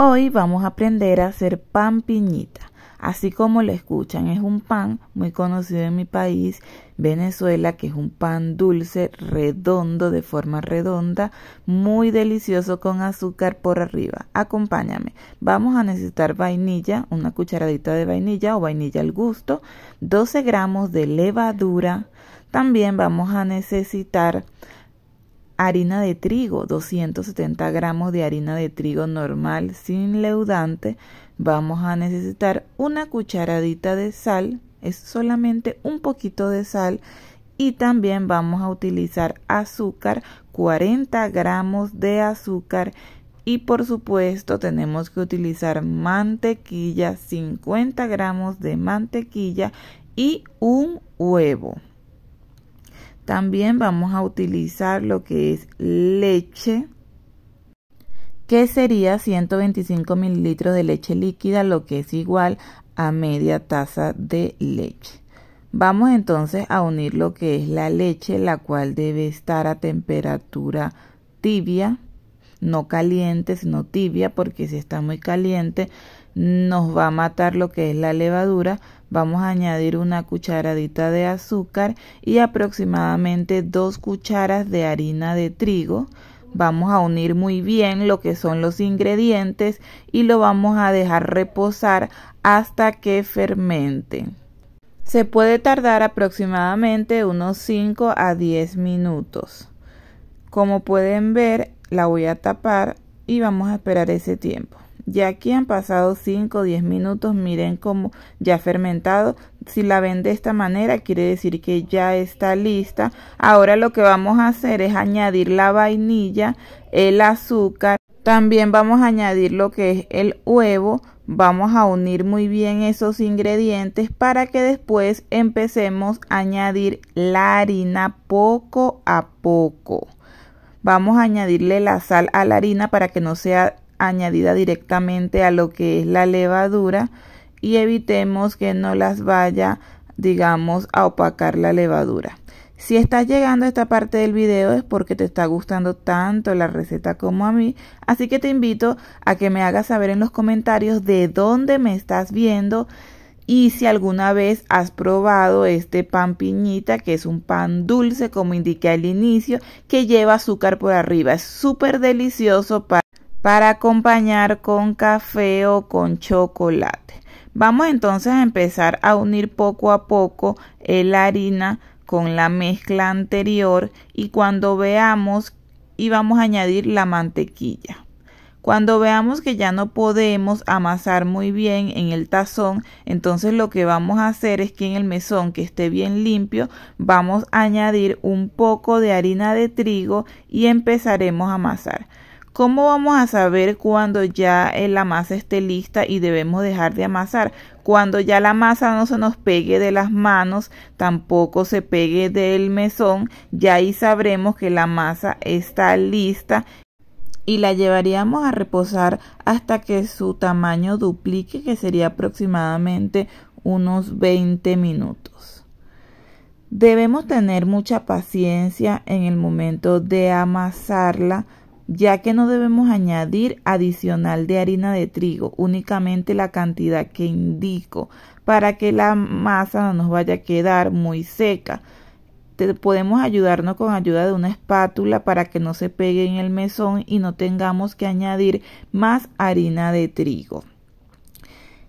Hoy vamos a aprender a hacer pan piñita. Así como lo escuchan, es un pan muy conocido en mi país, Venezuela, que es un pan dulce, redondo, de forma redonda, muy delicioso con azúcar por arriba. Acompáñame. Vamos a necesitar vainilla, una cucharadita de vainilla o vainilla al gusto, 12 gramos de levadura. También vamos a necesitar harina de trigo, 270 gramos de harina de trigo normal sin leudante, vamos a necesitar una cucharadita de sal, es solamente un poquito de sal y también vamos a utilizar azúcar, 40 gramos de azúcar y por supuesto tenemos que utilizar mantequilla, 50 gramos de mantequilla y un huevo. También vamos a utilizar lo que es leche, que sería 125 mililitros de leche líquida, lo que es igual a media taza de leche. Vamos entonces a unir lo que es la leche, la cual debe estar a temperatura tibia no caliente, sino tibia, porque si está muy caliente nos va a matar lo que es la levadura. Vamos a añadir una cucharadita de azúcar y aproximadamente dos cucharas de harina de trigo. Vamos a unir muy bien lo que son los ingredientes y lo vamos a dejar reposar hasta que fermente. Se puede tardar aproximadamente unos 5 a 10 minutos. Como pueden ver, la voy a tapar y vamos a esperar ese tiempo ya aquí han pasado 5 o 10 minutos miren cómo ya ha fermentado si la ven de esta manera quiere decir que ya está lista ahora lo que vamos a hacer es añadir la vainilla el azúcar también vamos a añadir lo que es el huevo vamos a unir muy bien esos ingredientes para que después empecemos a añadir la harina poco a poco Vamos a añadirle la sal a la harina para que no sea añadida directamente a lo que es la levadura y evitemos que no las vaya, digamos, a opacar la levadura. Si estás llegando a esta parte del video es porque te está gustando tanto la receta como a mí, así que te invito a que me hagas saber en los comentarios de dónde me estás viendo, y si alguna vez has probado este pan piñita, que es un pan dulce, como indiqué al inicio, que lleva azúcar por arriba. Es súper delicioso para, para acompañar con café o con chocolate. Vamos entonces a empezar a unir poco a poco eh, la harina con la mezcla anterior y cuando veamos y vamos a añadir la mantequilla. Cuando veamos que ya no podemos amasar muy bien en el tazón, entonces lo que vamos a hacer es que en el mesón que esté bien limpio vamos a añadir un poco de harina de trigo y empezaremos a amasar. ¿Cómo vamos a saber cuando ya la masa esté lista y debemos dejar de amasar? Cuando ya la masa no se nos pegue de las manos, tampoco se pegue del mesón, ya ahí sabremos que la masa está lista y la llevaríamos a reposar hasta que su tamaño duplique, que sería aproximadamente unos 20 minutos. Debemos tener mucha paciencia en el momento de amasarla, ya que no debemos añadir adicional de harina de trigo, únicamente la cantidad que indico, para que la masa no nos vaya a quedar muy seca podemos ayudarnos con ayuda de una espátula para que no se pegue en el mesón y no tengamos que añadir más harina de trigo.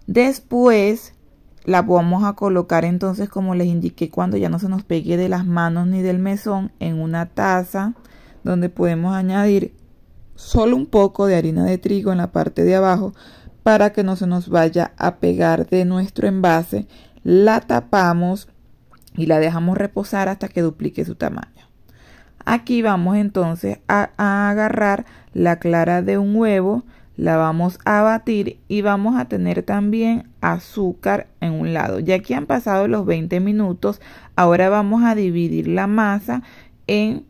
Después la vamos a colocar entonces como les indiqué cuando ya no se nos pegue de las manos ni del mesón en una taza donde podemos añadir solo un poco de harina de trigo en la parte de abajo para que no se nos vaya a pegar de nuestro envase. La tapamos y la dejamos reposar hasta que duplique su tamaño. Aquí vamos entonces a, agarrar la clara de un huevo, la vamos a batir y vamos a tener también azúcar en un lado. Ya que han pasado los 20 minutos, ahora vamos a dividir la masa en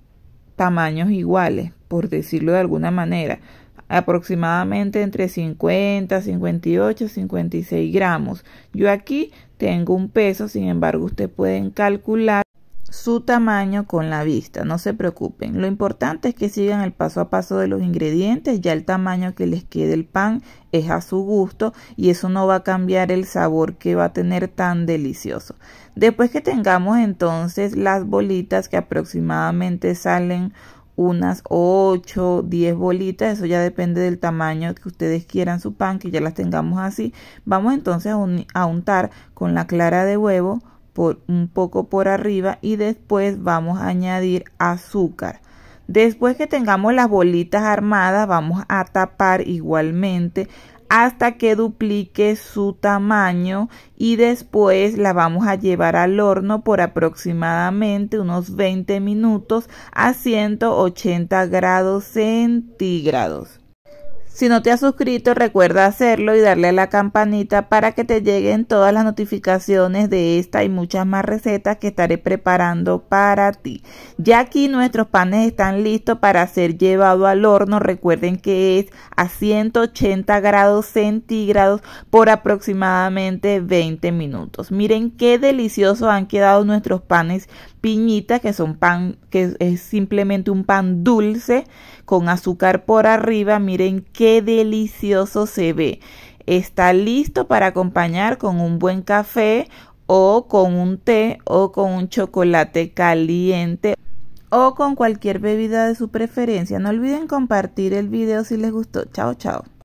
tamaños iguales, por decirlo de alguna manera aproximadamente entre 50, 58, 56 gramos. Yo aquí tengo un peso, sin embargo, ustedes pueden calcular su tamaño con la vista, no se preocupen. Lo importante es que sigan el paso a paso de los ingredientes, ya el tamaño que les quede el pan es a su gusto y eso no va a cambiar el sabor que va a tener tan delicioso. Después que tengamos entonces las bolitas que aproximadamente salen unas 8, 10 bolitas, eso ya depende del tamaño que ustedes quieran su pan, que ya las tengamos así. Vamos entonces a, a untar con la clara de huevo por un poco por arriba y después vamos a añadir azúcar. Después que tengamos las bolitas armadas, vamos a tapar igualmente hasta que duplique su tamaño y después la vamos a llevar al horno por aproximadamente unos 20 minutos a 180 grados centígrados. Si no te has suscrito, recuerda hacerlo y darle a la campanita para que te lleguen todas las notificaciones de esta y muchas más recetas que estaré preparando para ti. Ya aquí nuestros panes están listos para ser llevados al horno. Recuerden que es a 180 grados centígrados por aproximadamente 20 minutos. Miren qué deliciosos han quedado nuestros panes piñitas que son pan, que es simplemente un pan dulce con azúcar por arriba. Miren qué delicioso se ve. Está listo para acompañar con un buen café o con un té o con un chocolate caliente o con cualquier bebida de su preferencia. No olviden compartir el video si les gustó. Chao, chao.